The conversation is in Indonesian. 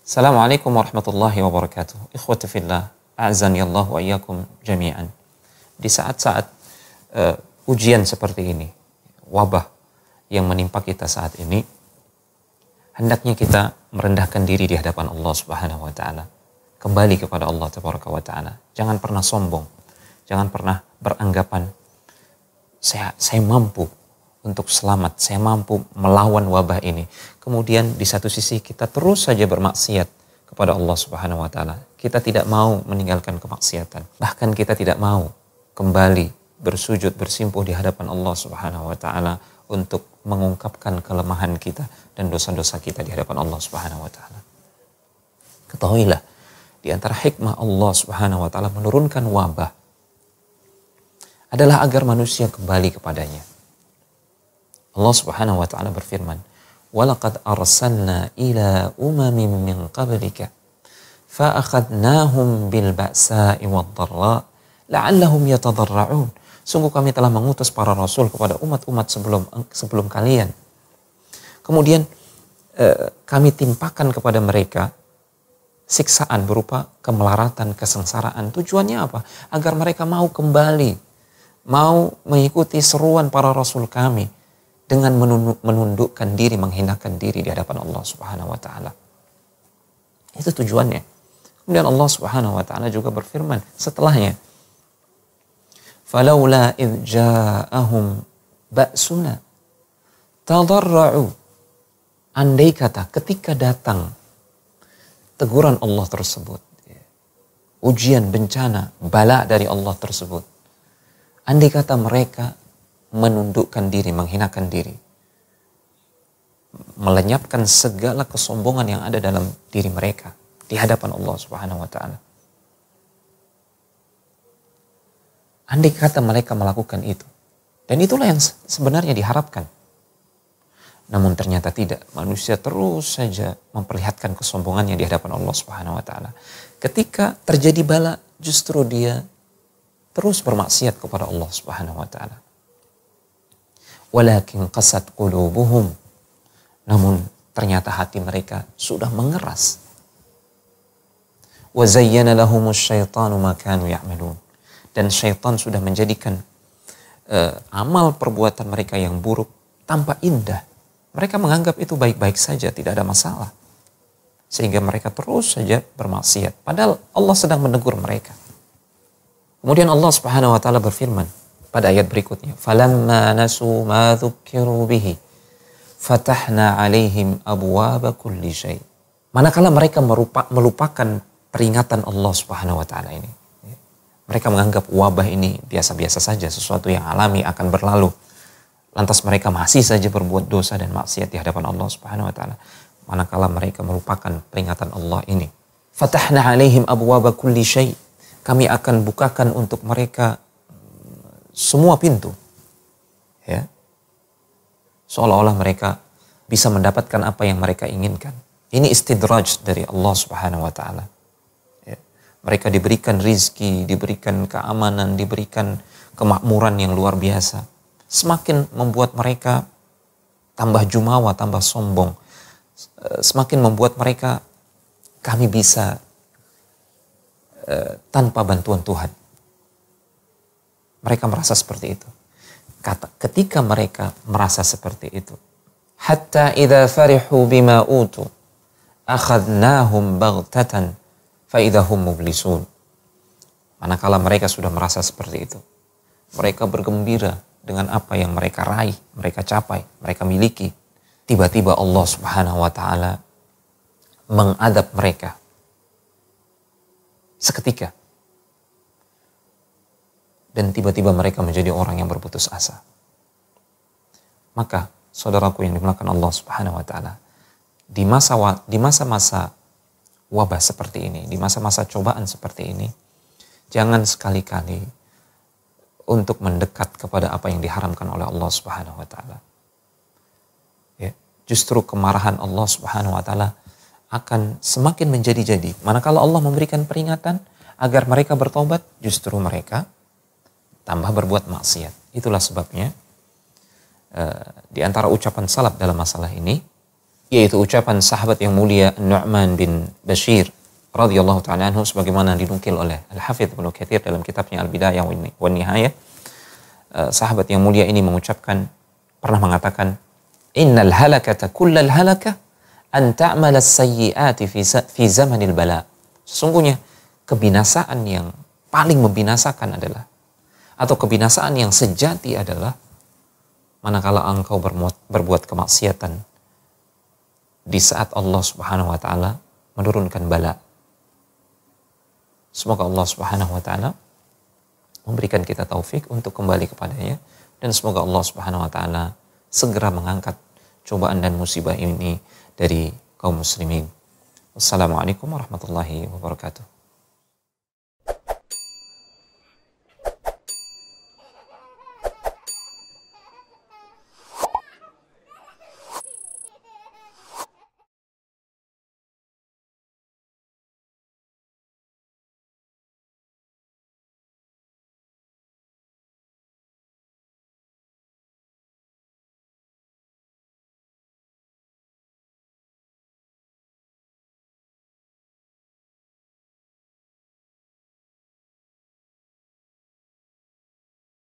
السلام warahmatullahi wabarakatuh, الله وبركاته إخوة في الله أعزني الله di saat-saat uh, ujian seperti ini wabah yang menimpa kita saat ini hendaknya kita merendahkan diri di hadapan Allah Subhanahu wa taala kembali kepada Allah Tabaraka wa taala jangan pernah sombong jangan pernah beranggapan saya saya mampu untuk selamat, saya mampu melawan wabah ini. Kemudian di satu sisi kita terus saja bermaksiat kepada Allah Subhanahu wa taala. Kita tidak mau meninggalkan kemaksiatan. Bahkan kita tidak mau kembali bersujud bersimpuh di hadapan Allah Subhanahu wa taala untuk mengungkapkan kelemahan kita dan dosa-dosa kita di hadapan Allah Subhanahu wa taala. Ketahuilah di antara hikmah Allah Subhanahu wa taala menurunkan wabah adalah agar manusia kembali kepadanya Allah Subhanahu wa taala berfirman, "Walaqad arsalna ila umamin min qablika ba'sa'i wad-dharra' لعلهم يتضرعون Sungguh kami telah mengutus para rasul kepada umat-umat sebelum sebelum kalian. Kemudian eh, kami timpakan kepada mereka siksaan berupa kemelaratan, kesengsaraan. Tujuannya apa? Agar mereka mau kembali, mau mengikuti seruan para rasul kami, dengan menundukkan diri, menghinakan diri di hadapan Allah Subhanahu wa taala. Itu tujuannya. Kemudian Allah Subhanahu wa taala juga berfirman setelahnya, "Falaula idh ja'ahum ba'suna tadarra'u" Andai kata ketika datang teguran Allah tersebut, ujian bencana, bala dari Allah tersebut, andai kata mereka menundukkan diri, menghinakan diri. Melenyapkan segala kesombongan yang ada dalam diri mereka di hadapan Allah Subhanahu wa taala. Andai kata mereka melakukan itu. Dan itulah yang sebenarnya diharapkan. Namun ternyata tidak. Manusia terus saja memperlihatkan kesombongannya di hadapan Allah Subhanahu wa taala. Ketika terjadi bala, justru dia terus bermaksiat kepada Allah Subhanahu wa taala walakin qasat qulubuhum namun ternyata hati mereka sudah mengeras wa zayyana lahumus syaitanu makanu ya'malun dan syaitan sudah menjadikan uh, amal perbuatan mereka yang buruk tanpa indah mereka menganggap itu baik-baik saja tidak ada masalah sehingga mereka terus saja bermaksiat padahal Allah sedang menegur mereka kemudian Allah Subhanahu wa taala berfirman pada ayat berikutnya. Falamma nasu ma dzukiru bihi fatahna alaihim abwaaba kulli syai. Manakala mereka merupa, melupakan peringatan Allah Subhanahu wa taala ini. Ya, mereka menganggap wabah ini biasa-biasa saja, sesuatu yang alami akan berlalu. Lantas mereka masih saja berbuat dosa dan maksiat di hadapan Allah Subhanahu wa taala. Manakala mereka merupakan peringatan Allah ini. Fatahna alaihim abwaaba kulli syai. Kami akan bukakan untuk mereka semua pintu. Ya. Seolah-olah mereka bisa mendapatkan apa yang mereka inginkan. Ini istidraj dari Allah Subhanahu wa taala. Ya. Mereka diberikan rizki, diberikan keamanan, diberikan kemakmuran yang luar biasa. Semakin membuat mereka tambah jumawa, tambah sombong. Eh, semakin membuat mereka kami bisa eh, tanpa bantuan Tuhan. Mereka merasa seperti itu. Kata, ketika mereka merasa seperti itu. Hatta idha farihu bima utu akhadnahum baghtatan faidahum mublisun. Manakala mereka sudah merasa seperti itu. Mereka bergembira dengan apa yang mereka raih, mereka capai, mereka miliki. Tiba-tiba Allah subhanahu wa ta'ala mengadab mereka. Seketika dan tiba-tiba mereka menjadi orang yang berputus asa. Maka saudaraku yang dimuliakan Allah Subhanahu wa taala, di masa di masa-masa wabah seperti ini, di masa-masa cobaan seperti ini, jangan sekali-kali untuk mendekat kepada apa yang diharamkan oleh Allah Subhanahu wa taala. Ya, justru kemarahan Allah Subhanahu wa taala akan semakin menjadi-jadi. Manakala Allah memberikan peringatan agar mereka bertobat, justru mereka tambah berbuat maksiat. Itulah sebabnya uh, di antara ucapan salaf dalam masalah ini yaitu ucapan sahabat yang mulia Nu'man bin Bashir radhiyallahu taala anhu sebagaimana dinukil oleh Al-Hafidz Ibnu Katsir dalam kitabnya Al-Bidayah wa Nihayah uh, sahabat yang mulia ini mengucapkan pernah mengatakan innal halakata kullal halakah an ta'mal as-sayyi'ati fi, fi zamanil bala sesungguhnya kebinasaan yang paling membinasakan adalah atau kebinasaan yang sejati adalah manakala engkau berbuat kemaksiatan di saat Allah Subhanahu wa taala menurunkan bala. Semoga Allah Subhanahu wa taala memberikan kita taufik untuk kembali kepadanya dan semoga Allah Subhanahu wa taala segera mengangkat cobaan dan musibah ini dari kaum muslimin. Wassalamualaikum warahmatullahi wabarakatuh.